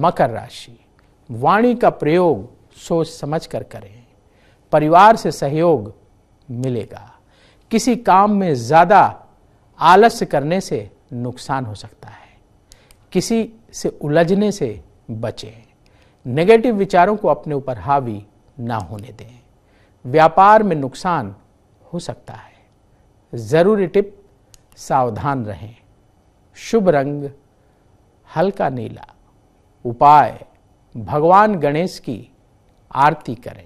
मकर राशि वाणी का प्रयोग सोच समझ कर करें परिवार से सहयोग मिलेगा किसी काम में ज़्यादा आलस्य करने से नुकसान हो सकता है किसी से उलझने से बचें नेगेटिव विचारों को अपने ऊपर हावी ना होने दें व्यापार में नुकसान हो सकता है ज़रूरी टिप सावधान रहें शुभ रंग हल्का नीला उपाय भगवान गणेश की आरती करें